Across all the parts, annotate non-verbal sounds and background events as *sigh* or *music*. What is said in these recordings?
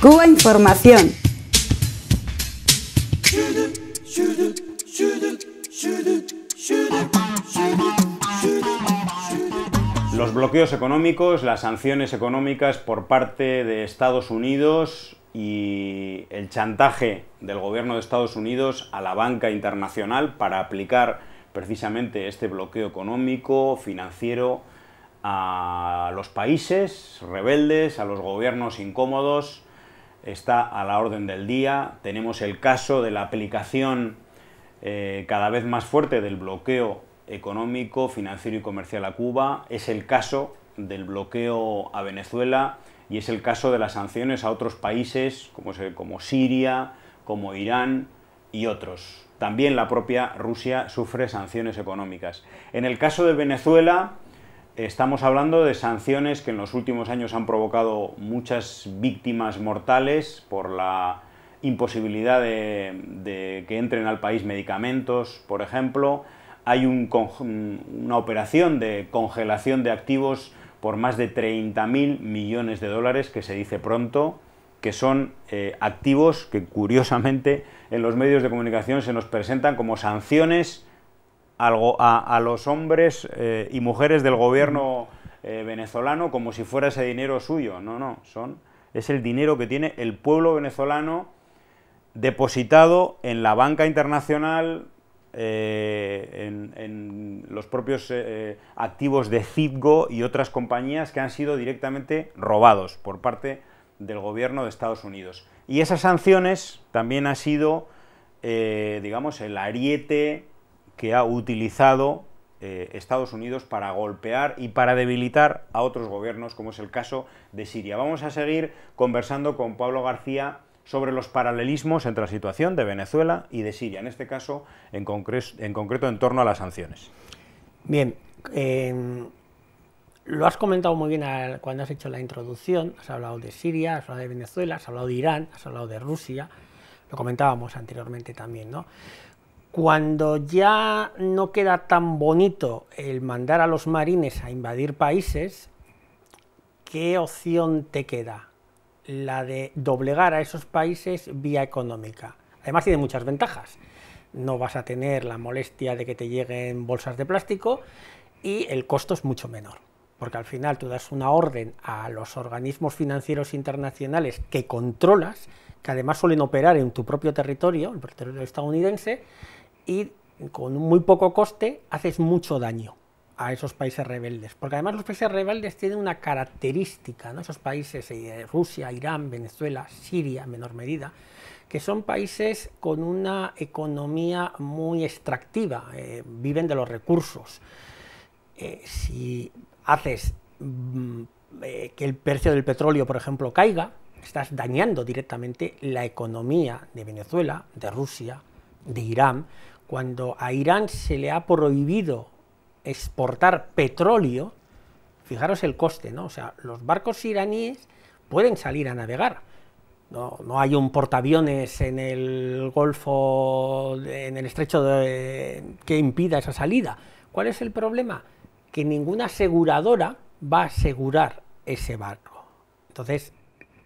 Cuba Información. Los bloqueos económicos, las sanciones económicas por parte de Estados Unidos y el chantaje del gobierno de Estados Unidos a la banca internacional para aplicar precisamente este bloqueo económico, financiero, a los países rebeldes, a los gobiernos incómodos, está a la orden del día. Tenemos el caso de la aplicación eh, cada vez más fuerte del bloqueo económico, financiero y comercial a Cuba. Es el caso del bloqueo a Venezuela y es el caso de las sanciones a otros países como, como Siria, como Irán y otros. También la propia Rusia sufre sanciones económicas. En el caso de Venezuela, Estamos hablando de sanciones que en los últimos años han provocado muchas víctimas mortales por la imposibilidad de, que entren al país medicamentos, por ejemplo. Hay una operación de congelación de activos por más de 30.000 millones de dólares, que se dice pronto, que son eh, activos que curiosamente en los medios de comunicación se nos presentan como sanciones algo a, los hombres eh, y mujeres del gobierno eh, venezolano como si fuera ese dinero suyo. No, no, son, es el dinero que tiene el pueblo venezolano depositado en la banca internacional, eh, en, los propios activos de Citgo y otras compañías que han sido directamente robados por parte del gobierno de Estados Unidos. Y esas sanciones también han sido, digamos, el ariete que ha utilizado eh, Estados Unidos para golpear y para debilitar a otros gobiernos, como es el caso de Siria. Vamos a seguir conversando con Pablo García sobre los paralelismos entre la situación de Venezuela y de Siria, en este caso en, concreto en torno a las sanciones. Bien, em, lo has comentado muy bien cuando has hecho la introducción, has hablado de Siria, has hablado de Venezuela, has hablado de Irán, has hablado de Rusia, lo comentábamos anteriormente también, ¿no? cuando ya no queda tan bonito el mandar a los marines a invadir países, ¿qué opción te queda? La de doblegar a esos países vía económica. Además tiene muchas ventajas. No vas a tener la molestia de que te lleguen bolsas de plástico y el costo es mucho menor. Porque al final tú das una orden a los organismos financieros internacionales que controlas, que además suelen operar en tu propio territorio, el territorio estadounidense, y con muy poco coste haces mucho daño a esos países rebeldes, porque además los países rebeldes tienen una característica, esos países, eh, Rusia, Irán, Venezuela, Siria en menor medida, que son países con una economía muy extractiva, eh, viven de los recursos. Eh, si haces mm, que el precio del petróleo, por ejemplo, caiga, estás dañando directamente la economía de Venezuela, de Rusia, de Irán, cuando a Irán se le ha prohibido exportar petróleo, fijaros el coste, ¿no? O sea, los barcos iraníes pueden salir a navegar. No, hay un portaaviones en el Golfo, en el estrecho que impida esa salida. ¿Cuál es el problema? Que ninguna aseguradora va a asegurar ese barco. Entonces,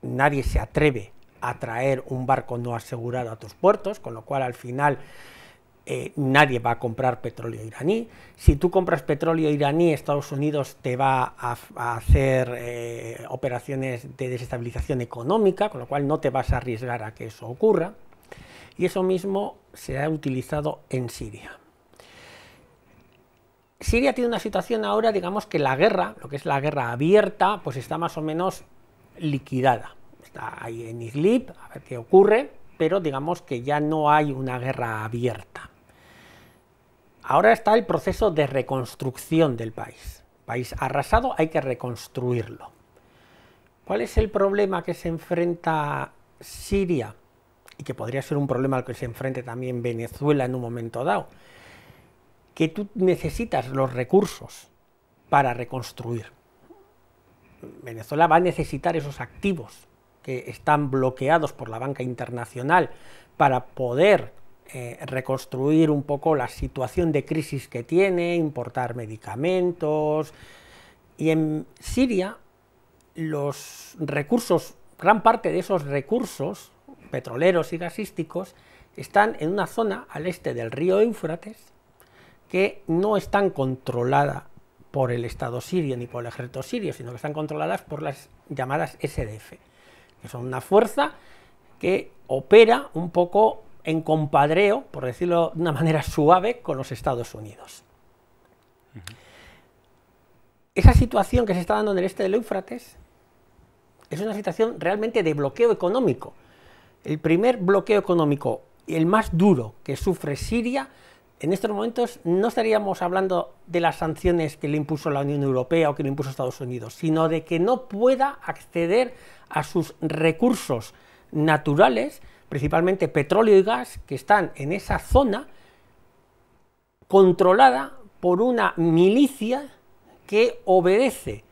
nadie se atreve a traer un barco no asegurado a tus puertos, con lo cual al final eh, nadie va a comprar petróleo iraní. Si tú compras petróleo iraní, Estados Unidos te va a, hacer eh, operaciones de desestabilización económica, con lo cual no te vas a arriesgar a que eso ocurra. Y eso mismo se ha utilizado en Siria. Siria tiene una situación ahora, digamos que la guerra, lo que es la guerra abierta, pues está más o menos liquidada. Está ahí en Idlib, a ver qué ocurre, pero digamos que ya no hay una guerra abierta. Ahora está el proceso de reconstrucción del país. País arrasado, hay que reconstruirlo. ¿Cuál es el problema que se enfrenta Siria? Y que podría ser un problema al que se enfrente también Venezuela en un momento dado. Que tú necesitas los recursos para reconstruir. Venezuela va a necesitar esos activos que están bloqueados por la banca internacional para poder eh, reconstruir un poco la situación de crisis que tiene, importar medicamentos. Y en Siria los recursos, gran parte de esos recursos petroleros y gasísticos están en una zona al este del río Éufrates que no están controlada por el Estado sirio ni por el ejército sirio, sino que están controladas por las llamadas SDF, que son una fuerza que opera un poco en compadreo, por decirlo de una manera suave, con los Estados Unidos. Esa situación que se está dando en el este del Éufrates es una situación realmente de bloqueo económico. El primer bloqueo económico, y el más duro que sufre Siria, en estos momentos no estaríamos hablando de las sanciones que le impuso la Unión Europea o que le impuso Estados Unidos, sino de que no pueda acceder a sus recursos naturales principalmente petróleo y gas, que están en esa zona controlada por una milicia que obedece,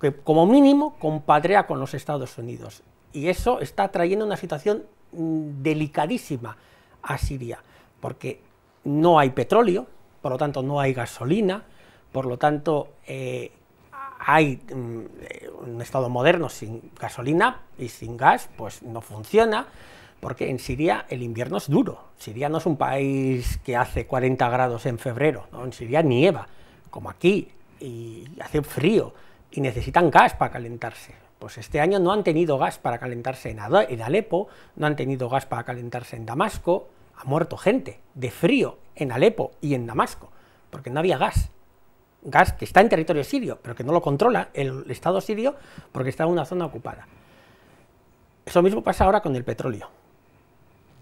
que como mínimo compadrea con los Estados Unidos. Y eso está trayendo una situación mm, delicadísima a Siria, porque no hay petróleo, por lo tanto no hay gasolina, por lo tanto eh, hay mm, un Estado moderno sin gasolina y sin gas, pues no funciona, porque en Siria el invierno es duro. Siria no es un país que hace 40 grados en febrero, en Siria nieva, como aquí, y hace frío, y necesitan gas para calentarse. Pues este año no han tenido gas para calentarse en Alepo, no han tenido gas para calentarse en Damasco, ha muerto gente de frío en Alepo y en Damasco, porque no había gas gas que está en territorio sirio, pero que no lo controla el Estado sirio porque está en una zona ocupada. Eso mismo pasa ahora con el petróleo.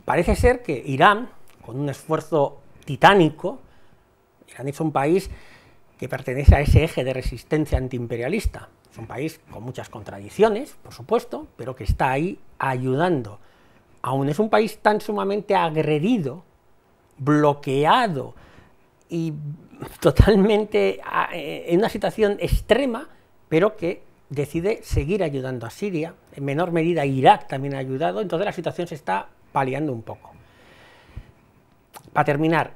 Parece ser que Irán, con un esfuerzo titánico, Irán es un país que pertenece a ese eje de resistencia antiimperialista. Es un país con muchas contradicciones, por supuesto, pero que está ahí ayudando. Aún es un país tan sumamente agredido, bloqueado, y totalmente ah, eh, en una situación extrema, pero que decide seguir ayudando a Siria, en menor medida Irak también ha ayudado, entonces la situación se está paliando un poco. Para terminar,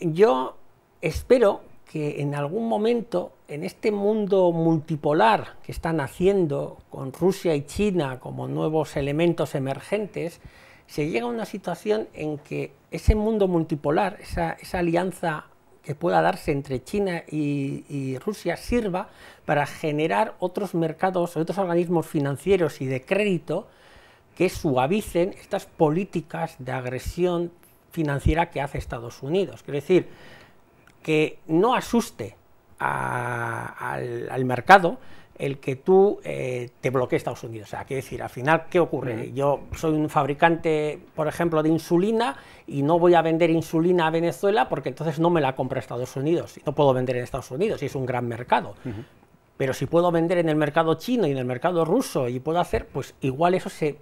yo espero que en algún momento, en este mundo multipolar que están haciendo con Rusia y China como nuevos elementos emergentes, se llega a una situación en que ese mundo multipolar, esa, esa alianza que pueda darse entre China y, Rusia sirva para generar otros mercados, otros organismos financieros y de crédito que suavicen estas políticas de agresión financiera que hace Estados Unidos. Es decir, que no asuste al mercado, el que tú eh, te bloquees Estados Unidos. O sea, quiero decir, al final, ¿qué ocurre? Yo soy un fabricante, por ejemplo, de insulina y no voy a vender insulina a Venezuela porque entonces no me la compra Estados Unidos. No puedo vender en Estados Unidos y es un gran mercado. Pero si puedo vender en el mercado chino y en el mercado ruso y puedo hacer, pues igual eso se,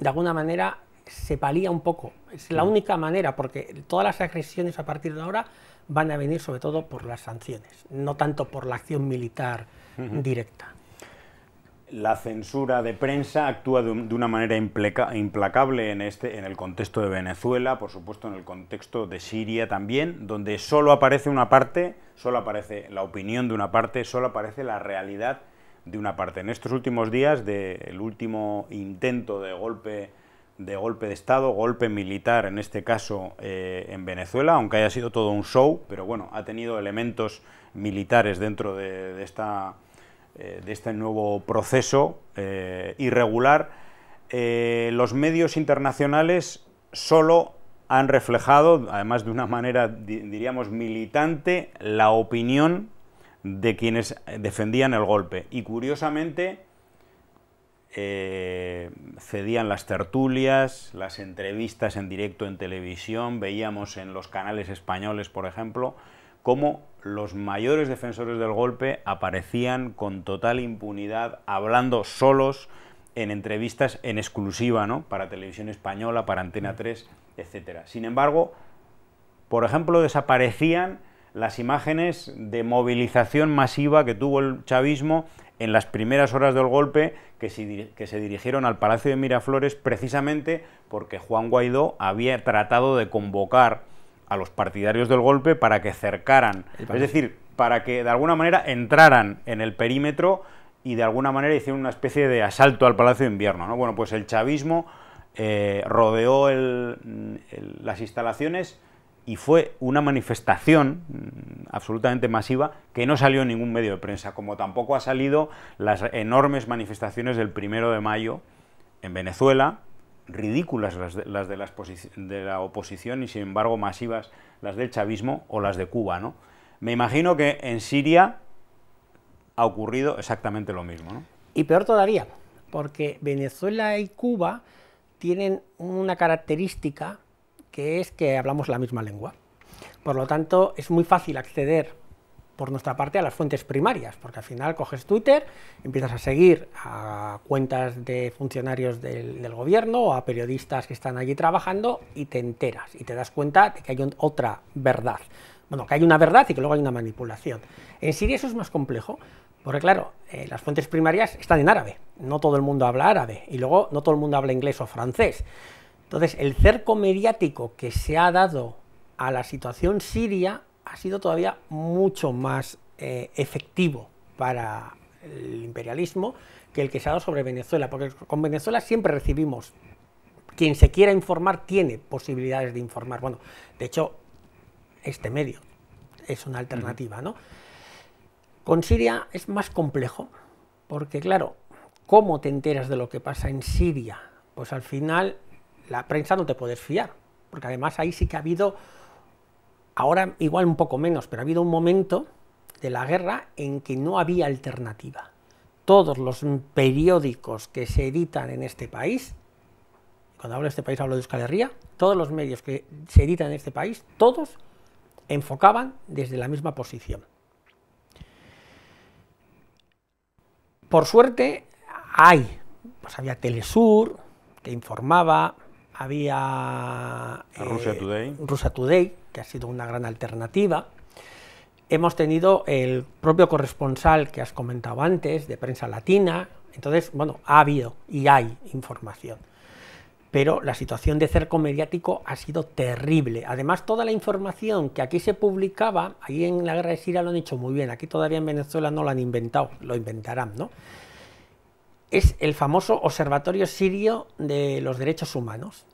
de alguna manera, se palía un poco. Es la única manera, porque todas las agresiones a partir de ahora van a venir sobre todo por las sanciones, no tanto por la acción militar directa. La censura de prensa actúa de, una manera implacable en, este, en el contexto de Venezuela, por supuesto en el contexto de Siria también, donde solo aparece una parte, solo aparece la opinión de una parte, solo aparece la realidad de una parte. En estos últimos días del último intento de golpe de golpe de Estado, golpe militar, en este caso eh, en Venezuela, aunque haya sido todo un show, pero bueno, ha tenido elementos militares dentro de, esta, eh, de este nuevo proceso eh, irregular. los medios internacionales solo han reflejado, además de una manera, diríamos, militante, la opinión de quienes defendían el golpe. Y curiosamente, eh, cedían las tertulias, las entrevistas en directo en televisión, veíamos en los canales españoles, por ejemplo, cómo los mayores defensores del golpe aparecían con total impunidad, hablando solos en entrevistas en exclusiva, ¿no? Para televisión española, para Antena 3, mm. etcétera. Sin embargo, por ejemplo, desaparecían las imágenes de movilización masiva que tuvo el chavismo en las primeras horas del golpe que se, dirigieron al Palacio de Miraflores precisamente porque Juan Guaidó había tratado de convocar a los partidarios del golpe para que cercaran, es decir, para que de alguna manera entraran en el perímetro y de alguna manera hicieron una especie de asalto al Palacio de Invierno. ¿no? Bueno, pues el chavismo eh, rodeó las instalaciones y fue una manifestación mm, absolutamente masiva que no salió en ningún medio de prensa, como tampoco ha salido las enormes manifestaciones del primero de mayo en Venezuela, ridículas las de, las la oposición y sin embargo masivas las del chavismo o las de Cuba. ¿no? Me imagino que en Siria ha ocurrido exactamente lo mismo. Y peor todavía, porque Venezuela y Cuba tienen una característica que es que hablamos la misma lengua. Por lo tanto, es muy fácil acceder por nuestra parte a las fuentes primarias, porque al final coges Twitter, empiezas a seguir a cuentas de funcionarios del, gobierno o a periodistas que están allí trabajando y te enteras y te das cuenta de que hay otra verdad. Bueno, que hay una verdad y que luego hay una manipulación. En Siria eso es más complejo, porque claro, eh, las fuentes primarias están en árabe, no todo el mundo habla árabe y luego no todo el mundo habla inglés o francés. Entonces, el cerco mediático que se ha dado a la situación siria ha sido todavía mucho más eh, efectivo para el imperialismo que el que se ha dado sobre Venezuela, porque con Venezuela siempre recibimos, quien se quiera informar tiene posibilidades de informar. Bueno, de hecho, este medio es una alternativa, ¿no? Con Siria es más complejo, porque claro, ¿cómo te enteras de lo que pasa en Siria? Pues al final la prensa no te puedes fiar, porque además ahí sí que ha habido, ahora igual un poco menos, pero ha habido un momento de la guerra en que no había alternativa. Todos los periódicos que se editan en este país, cuando hablo de este país hablo de Euskal Herria, todos los medios que se editan en este país, todos enfocaban desde la misma posición. Por suerte hay, pues había Telesur, que informaba, había Rusia, eh, Today. que ha sido una gran alternativa. Hemos tenido el propio corresponsal que has comentado antes, de prensa latina. Entonces, bueno, ha habido y hay información. Pero la situación de cerco mediático ha sido terrible. Además, toda la información que aquí se publicaba, ahí en la guerra de Siria lo han hecho muy bien. Aquí todavía en Venezuela no lo han inventado, lo inventarán, ¿no? es el famoso Observatorio Sirio de los Derechos Humanos.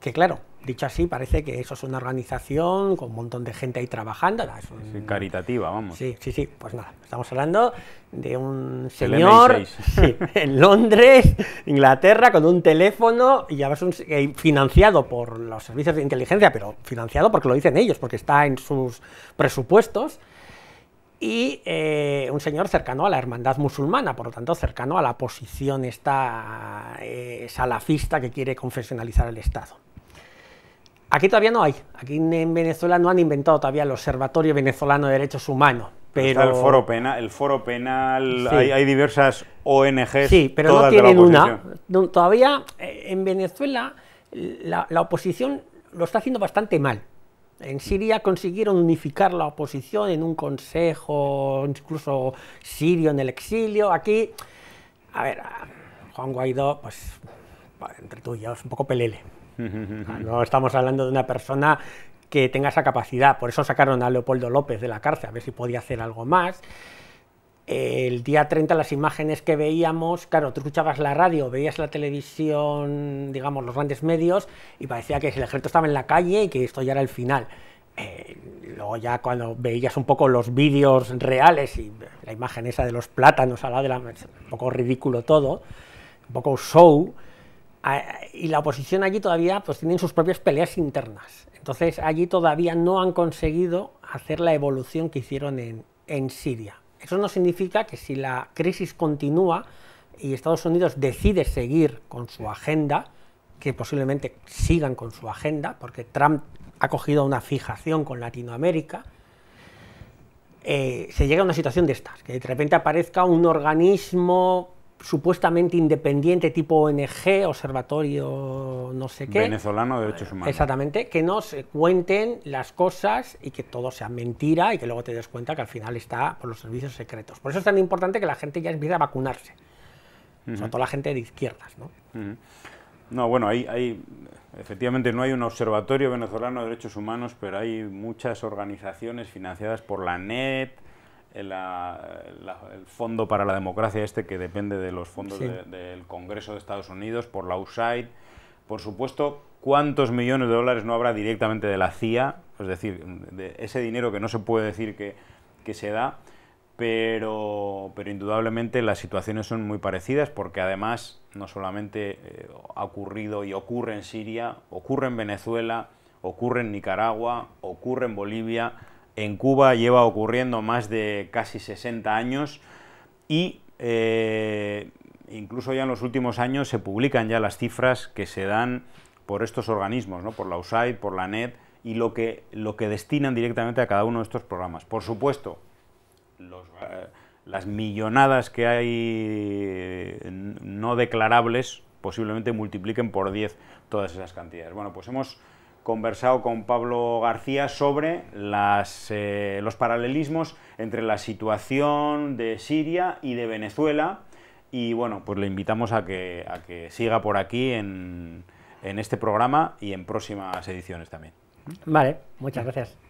Que claro, dicho así, parece que eso es una organización con un montón de gente ahí trabajando. caritativa, vamos. Sí, sí, sí. Pues nada, estamos hablando de un señor *laughs* en Londres, Inglaterra, con un teléfono y además un, eh, financiado por los servicios de inteligencia, pero financiado porque lo dicen ellos, porque está en sus presupuestos y eh, un señor cercano a la hermandad musulmana, por lo tanto cercano a la posición esta eh, salafista que quiere confesionalizar el Estado. Aquí todavía no hay, aquí en Venezuela no han inventado todavía el Observatorio Venezolano de Derechos Humanos, el foro penal, el foro penal hay, diversas ONGs. Sí, pero no tienen una. Todavía eh, en Venezuela la oposición lo está haciendo bastante mal. En Siria consiguieron unificar la oposición en un consejo, incluso sirio en el exilio. Aquí, a ver, Juan Guaidó, pues, entre tú y yo, es un poco pelele. *laughs* No estamos hablando de una persona que tenga esa capacidad. Por eso sacaron a Leopoldo López de la cárcel, a ver si podía hacer algo más el día 30 las imágenes que veíamos, claro, tú escuchabas la radio, veías la televisión, digamos, los grandes medios, y parecía que el ejército estaba en la calle y que esto ya era el final. Eh, luego ya cuando veías un poco los vídeos reales y la imagen esa de los plátanos de la... un poco ridículo todo, un poco show, y la oposición allí todavía pues tienen sus propias peleas internas. Entonces allí todavía no han conseguido hacer la evolución que hicieron en Siria. Eso no significa que si la crisis continúa y Estados Unidos decide seguir con su agenda, que posiblemente sigan con su agenda, porque Trump ha cogido una fijación con Latinoamérica, eh, se llega a una situación de estas, que de repente aparezca un organismo supuestamente independiente tipo ONG, observatorio no sé qué. Venezolano de Derechos Humanos. Exactamente, que nos cuenten las cosas y que todo sea mentira y que luego te des cuenta que al final está por los servicios secretos. Por eso es tan importante que la gente ya empiece a vacunarse, sobre todo la gente de izquierdas. ¿no? No, bueno, hay, efectivamente no hay un observatorio venezolano de derechos humanos, pero hay muchas organizaciones financiadas por la NET, el fondo para la democracia este que depende de los fondos del Congreso de Estados Unidos, por la USAID. Por supuesto, ¿cuántos millones de dólares no habrá directamente de la CIA? Es decir, de ese dinero que no se puede decir que, que se da, pero, pero indudablemente las situaciones son muy parecidas porque además no solamente eh, ha ocurrido y ocurre en Siria, ocurre en Venezuela, ocurre en Nicaragua, ocurre en Bolivia en Cuba lleva ocurriendo más de casi 60 años y eh, incluso ya en los últimos años se publican ya las cifras que se dan por estos organismos, ¿no? por la USAID, por la NET y lo que, lo que destinan directamente a cada uno de estos programas. Por supuesto, eh, las millonadas que hay eh, no declarables posiblemente multipliquen por 10 todas esas cantidades. Bueno, pues hemos conversado con Pablo García sobre las, eh, los paralelismos entre la situación de Siria y de Venezuela. Y bueno, pues le invitamos a que, a que siga por aquí en, en este programa y en próximas ediciones también. Vale, muchas gracias.